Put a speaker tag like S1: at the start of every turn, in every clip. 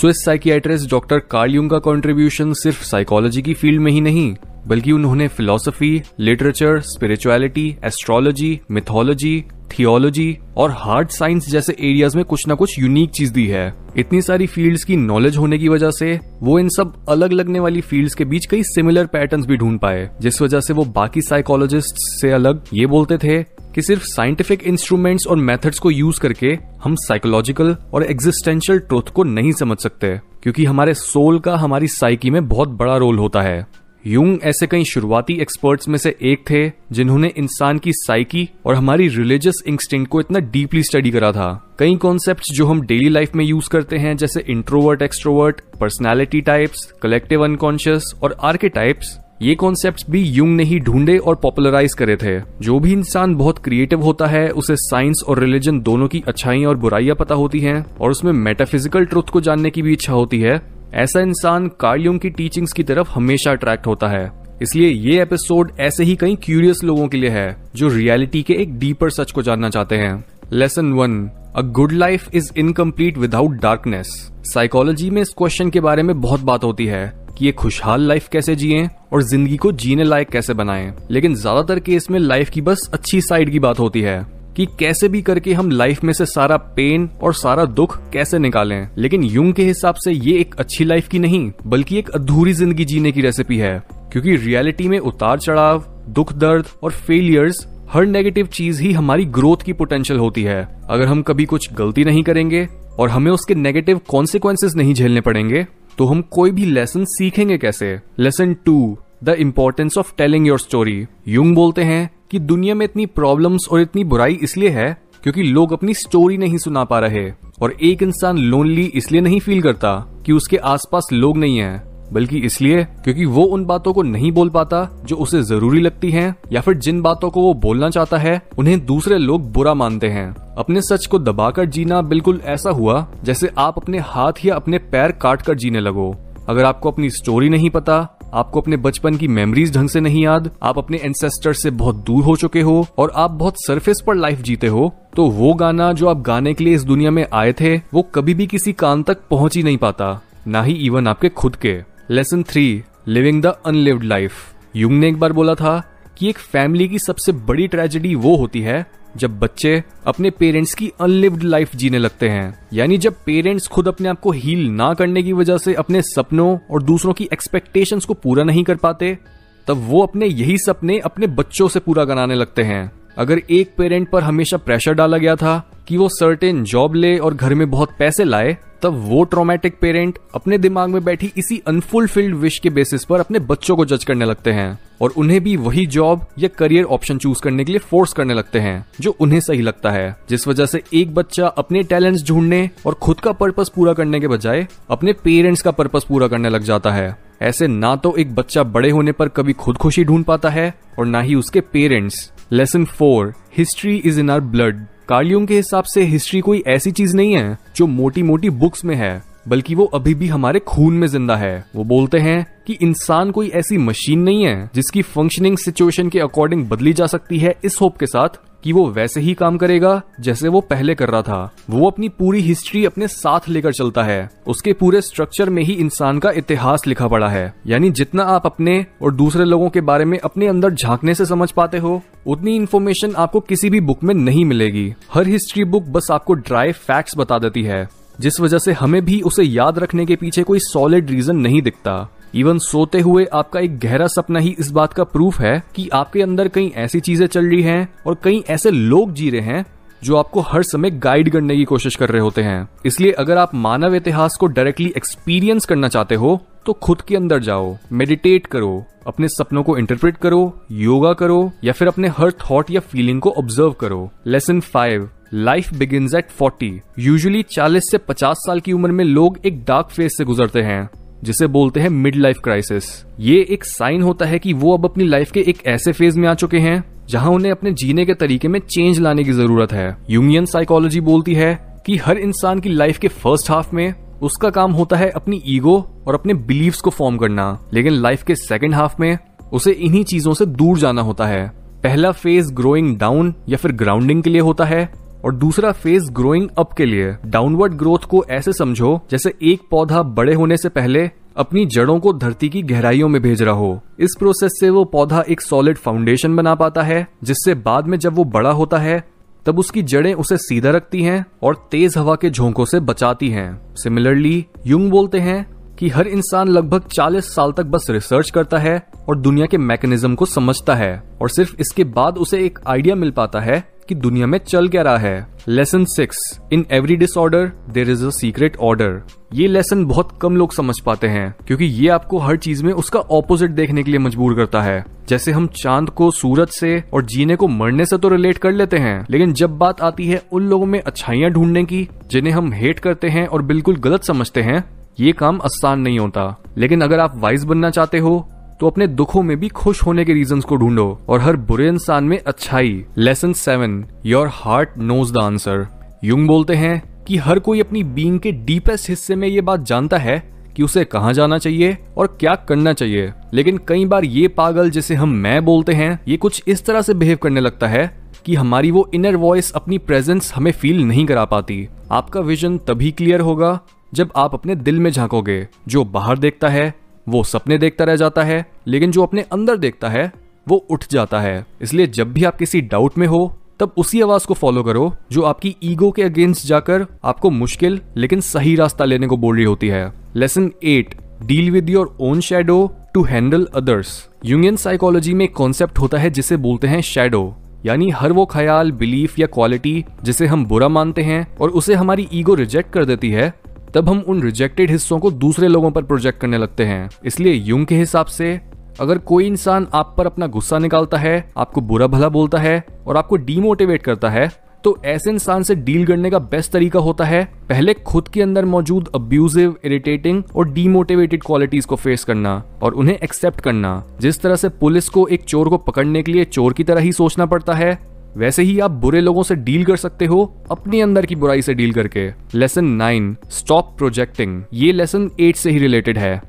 S1: Swiss psychiatrist doctor Carl का contribution सिर्फ psychology की फील्ड में ही नहीं बल्कि उन्होंने philosophy literature spirituality astrology mythology theology और हार्ड साइंस जैसे एरियाज में कुछ ना कुछ यूनिक चीज दी है इतनी सारी फील्ड्स की नॉलेज होने की वजह से वो इन सब अलग लगने वाली फील्ड्स के बीच कई सिमिलर पैटर्न्स भी ढूंढ पाए जिस वजह से वो बाकी साइकोलॉजिस्ट से अलग ये बोलते थे कि सिर्फ साइंटिफिक इंस्ट्रूमेंट्स और मेथड्स को यूज करके हम साइकोलॉजिकल और एग्जिस्टेंशियल ट्रुथ को नहीं समझ सकते क्योंकि हमारे सोल का हमारी साइकी में बहुत बड़ा रोल होता है यूंग ऐसे कई शुरुआती एक्सपर्ट्स में से एक थे जिन्होंने इंसान की साइकी और हमारी रिलीजियस इंस्टिंक्ट को इतना डीपली स्टडी करा था कई कॉन्सेप्ट्स जो हम डेली लाइफ में यूज करते हैं जैसे introvert extrovert personality types collective unconscious और आर्के टाइप्स ये कॉन्सेप्ट भी यूंग ने ही ढूंढे और पॉपुलराइज करे थे जो भी इंसान बहुत क्रिएटिव होता है उसे साइंस और रिलीजन दोनों की अच्छाई और बुराइयां पता होती हैं और उसमें मेटाफिजिकल ट्रुथ को जानने की भी इच्छा होती है ऐसा इंसान कार्ल की टीचिंग्स की तरफ हमेशा अट्रैक्ट होता है इसलिए ये एपिसोड ऐसे ही कई क्यूरियस लोगों के लिए है जो रियलिटी के एक डीपर सच को जानना चाहते हैं lesson one a good life is incomplete without darkness psychology में इस क्वेश्चन के बारे में बहुत बात होती है कि ये खुशहाल लाइफ कैसे जिए और जिंदगी को जीने लायक कैसे बनाएं लेकिन ज्यादातर केस में लाइफ की बस अच्छी साइड की बात होती है कि कैसे भी करके हम लाइफ में से सारा पेन और सारा दुख कैसे निकालें लेकिन यूंग के हिसाब से ये एक अच्छी लाइफ की नहीं बल्कि एक अधूरी जिंदगी जीने की रेसिपी है क्योंकि रियलिटी में उतार चढ़ाव दुख दर्द और फेलियर्स हर नेगेटिव चीज ही हमारी ग्रोथ की पोटेंशियल होती है अगर हम कभी कुछ गलती नहीं करेंगे और हमें उसके नेगेटिव कॉन्सिक्वेंसेज नहीं झेलने पड़ेंगे तो हम कोई भी लेसन सीखेंगे कैसे lesson two the importance of telling your story Jung बोलते हैं कि दुनिया में इतनी प्रॉब्लम्स और इतनी बुराई इसलिए है क्योंकि लोग अपनी स्टोरी नहीं सुना पा रहे और एक इंसान लोनली इसलिए नहीं फील करता कि उसके आसपास लोग नहीं हैं बल्कि इसलिए क्योंकि वो उन बातों को नहीं बोल पाता जो उसे जरूरी लगती हैं या फिर जिन बातों को वो बोलना चाहता है उन्हें दूसरे लोग बुरा मानते हैं अपने सच को दबाकर जीना बिल्कुल ऐसा हुआ जैसे आप अपने हाथ या अपने पैर काट कर जीने लगो अगर आपको अपनी स्टोरी नहीं पता आपको अपने बचपन की मेमोरीज ढंग से नहीं याद आप अपने एंसेस्टर से बहुत दूर हो चुके हो और आप बहुत सरफेस पर लाइफ जीते हो तो वो गाना जो आप गाने के लिए इस दुनिया में आए थे वो कभी भी किसी कान तक पहुंच ही नहीं पाता ना ही इवन आपके खुद के lesson three living the unlived life Jung ने एक बार बोला था कि एक फैमिली की सबसे बड़ी ट्रेजेडी वो होती है जब बच्चे अपने पेरेंट्स की अनलिव्ड लाइफ जीने लगते हैं यानी जब पेरेंट्स खुद अपने आप को हील ना करने की वजह से अपने सपनों और दूसरों की एक्सपेक्टेशंस को पूरा नहीं कर पाते तब वो अपने यही सपने अपने बच्चों से पूरा कराने लगते हैं अगर एक पेरेंट पर हमेशा प्रेशर डाला गया था कि वो सर्टेन जॉब ले और घर में बहुत पैसे लाए तब वो ट्रोमेटिक पेरेंट अपने दिमाग में बैठी इसी अनफुलफिल्ड विश के बेसिस पर अपने बच्चों को जज करने लगते हैं और उन्हें भी वही जॉब या करियर ऑप्शन चूज करने के लिए फोर्स करने लगते हैं जो उन्हें सही लगता है जिस वजह से एक बच्चा अपने टैलेंट्स ढूंढने और खुद का पर्पस पूरा करने के बजाय अपने पेरेंट्स का पर्पस पूरा करने लग जाता है ऐसे ना तो एक बच्चा बड़े होने पर कभी खुद खुशी ढूंढ पाता है और ना ही उसके parents lesson four history is in our blood कार्लियों के हिसाब से हिस्ट्री कोई ऐसी चीज नहीं है जो मोटी मोटी बुक्स में है बल्कि वो अभी भी हमारे खून में जिंदा है वो बोलते हैं कि इंसान कोई ऐसी मशीन नहीं है जिसकी फंक्शनिंग सिचुएशन के अकॉर्डिंग बदली जा सकती है इस होप के साथ कि वो वैसे ही काम करेगा जैसे वो पहले कर रहा था वो अपनी पूरी हिस्ट्री अपने साथ लेकर चलता है उसके पूरे स्ट्रक्चर में ही इंसान का इतिहास लिखा पड़ा है यानी जितना आप अपने और दूसरे लोगों के बारे में अपने अंदर झांकने से समझ पाते हो उतनी इन्फॉर्मेशन आपको किसी भी बुक में नहीं मिलेगी हर हिस्ट्री बुक बस आपको ड्राई फैक्ट्स बता देती है जिस वजह से हमें भी उसे याद रखने के पीछे कोई सॉलिड रीजन नहीं दिखता इवन सोते हुए आपका एक गहरा सपना ही इस बात का प्रूफ है कि आपके अंदर कई ऐसी चीजें चल रही हैं और कई ऐसे लोग जी रहे हैं जो आपको हर समय गाइड करने की कोशिश कर रहे होते हैं इसलिए अगर आप मानव इतिहास को डायरेक्टली एक्सपीरियंस करना चाहते हो तो खुद के अंदर जाओ मेडिटेट करो अपने सपनों को इंटरप्रेट करो योगा करो या फिर अपने हर थॉट या फीलिंग को ऑब्जर्व करो lesson five life begin at forty usually चालीस से पचास साल की उम्र में लोग एक डार्क फेज से गुजरते हैं जिसे बोलते हैं मिड लाइफ क्राइसिस ये एक साइन होता है कि वो अब अपनी लाइफ के एक ऐसे फेज में आ चुके हैं जहां उन्हें अपने जीने के तरीके में चेंज लाने की जरूरत है यूनियन साइकोलॉजी बोलती है कि हर इंसान की लाइफ के फर्स्ट हाफ में उसका काम होता है अपनी ईगो और अपने बिलीव्स को फॉर्म करना लेकिन लाइफ के सेकेंड हाफ में उसे इन्हीं चीजों से दूर जाना होता है पहला फेज ग्रोइंग डाउन या फिर ग्राउंडिंग के लिए होता है और दूसरा फेज ग्रोइंग अप के लिए डाउनवर्ड ग्रोथ को ऐसे समझो जैसे एक पौधा बड़े होने से पहले अपनी जड़ों को धरती की गहराइयों में भेज रहा हो इस प्रोसेस से वो पौधा एक सॉलिड फाउंडेशन बना पाता है जिससे बाद में जब वो बड़ा होता है तब उसकी जड़ें उसे सीधा रखती हैं और तेज हवा के झोंकों से बचाती हैं सिमिलरली युग बोलते हैं कि हर इंसान लगभग 40 साल तक बस रिसर्च करता है और दुनिया के मैकेनिज्म को समझता है और सिर्फ इसके बाद उसे एक आइडिया मिल पाता है कि दुनिया में चल क्या रहा है lesson six in every disorder there is a secret order ये लेसन बहुत कम लोग समझ पाते हैं क्योंकि ये आपको हर चीज में उसका ऑपोजिट देखने के लिए मजबूर करता है जैसे हम चांद को सूरज से और जीने को मरने से तो रिलेट कर लेते हैं लेकिन जब बात आती है उन लोगों में अच्छाइयाँ ढूंढने की जिन्हें हम हेट करते हैं और बिल्कुल गलत समझते हैं ये काम आसान नहीं होता लेकिन अगर आप वाइज बनना चाहते हो तो अपने दुखों में भी खुश होने के रीजन को ढूंढो और हर बुरे इंसान में अच्छाई lesson seven your heart knows the answer Jung बोलते हैं कि हर कोई अपनी बींग के डीपेस्ट हिस्से में ये बात जानता है कि उसे कहाँ जाना चाहिए और क्या करना चाहिए लेकिन कई बार ये पागल जिसे हम मैं बोलते हैं ये कुछ इस तरह से बिहेव करने लगता है कि हमारी वो इनर वॉइस अपनी प्रेजेंस हमें फील नहीं करा पाती आपका विजन तभी क्लियर होगा जब आप अपने दिल में झांकोगे जो बाहर देखता है वो सपने देखता रह जाता है लेकिन जो अपने अंदर देखता है वो उठ जाता है इसलिए जब भी आप किसी डाउट में हो तब उसी आवाज को फॉलो करो जो आपकी ईगो के अगेंस्ट जाकर आपको मुश्किल लेकिन सही रास्ता लेने को बोल रही होती है lesson eight deal with your own shadow to handle others यूनियन साइकोलॉजी में कॉन्सेप्ट होता है जिसे बोलते हैं शेडो यानी हर वो ख्याल बिलीफ या क्वालिटी जिसे हम बुरा मानते हैं और उसे हमारी ईगो रिजेक्ट कर देती है तब हम उन रिजेक्टेड हिस्सों को दूसरे लोगों पर प्रोजेक्ट करने लगते हैं इसलिए यूंग के हिसाब से अगर कोई इंसान आप पर अपना गुस्सा निकालता है आपको बुरा भला बोलता है और आपको डीमोटिवेट करता है तो ऐसे इंसान से डील करने का बेस्ट तरीका होता है पहले खुद के अंदर मौजूद अब्यूजिव इरिटेटिंग और डीमोटिवेटेड क्वालिटीज को फेस करना और उन्हें एक्सेप्ट करना जिस तरह से पुलिस को एक चोर को पकड़ने के लिए चोर की तरह ही सोचना पड़ता है वैसे ही आप बुरे लोगों से डील कर सकते हो अपने अंदर की बुराई से डील करके लेसन नाइन स्टॉप प्रोजेक्टिंग ये लेसन एट से ही रिलेटेड है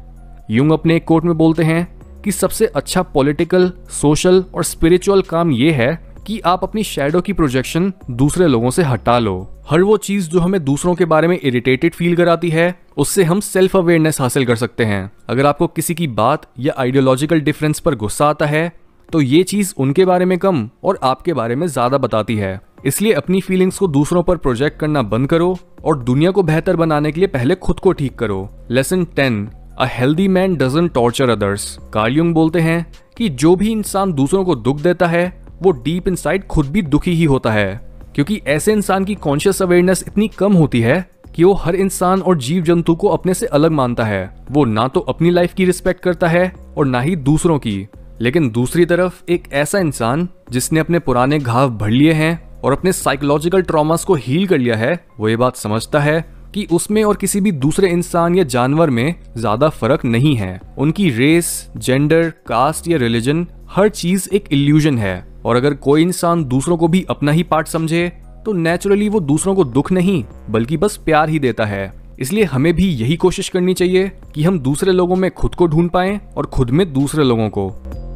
S1: यूंग अपने एक कोर्ट में बोलते हैं कि सबसे अच्छा पॉलिटिकल सोशल और स्पिरिचुअल काम ये है कि आप अपनी शेडो की प्रोजेक्शन दूसरे लोगों से हटा लो हर वो चीज जो हमें दूसरों के बारे में इरिटेटेड फील कराती है उससे हम सेल्फ अवेयरनेस हासिल कर सकते हैं अगर आपको किसी की बात या आइडियोलॉजिकल डिफरेंस पर गुस्सा आता है तो ये चीज़ उनके बारे में कम और आपके बारे में ज़्यादा बताती है इसलिए अपनी फीलिंग्स को दूसरों पर प्रोजेक्ट करना बंद करो और दुनिया को बेहतर बनाने के लिए पहले खुद को ठीक करो lesson ten a healthy man doesn't torture others Carl Jung बोलते हैं कि जो भी इंसान दूसरों को दुख देता है वो डीप इनसाइड खुद भी दुखी ही होता है क्योंकि ऐसे इंसान की कॉन्शियस अवेयरनेस इतनी कम होती है कि वो हर इंसान और जीव जंतु को अपने से अलग मानता है वो ना तो अपनी लाइफ की रिस्पेक्ट करता है और ना ही दूसरों की लेकिन दूसरी तरफ एक ऐसा इंसान जिसने अपने पुराने घाव भर लिए हैं और अपने साइकोलॉजिकल ट्रॉमास को हील कर लिया है वो ये बात समझता है कि उसमें और किसी भी दूसरे इंसान या जानवर में ज्यादा फर्क नहीं है उनकी रेस जेंडर कास्ट या रिलीजन हर चीज एक इल्यूजन है और अगर कोई इंसान दूसरों को भी अपना ही पार्ट समझे तो नेचुरली वो दूसरों को दुख नहीं बल्कि बस प्यार ही देता है इसलिए हमें भी यही कोशिश करनी चाहिए कि हम दूसरे लोगों में खुद को ढूंढ पाए और खुद में दूसरे लोगों को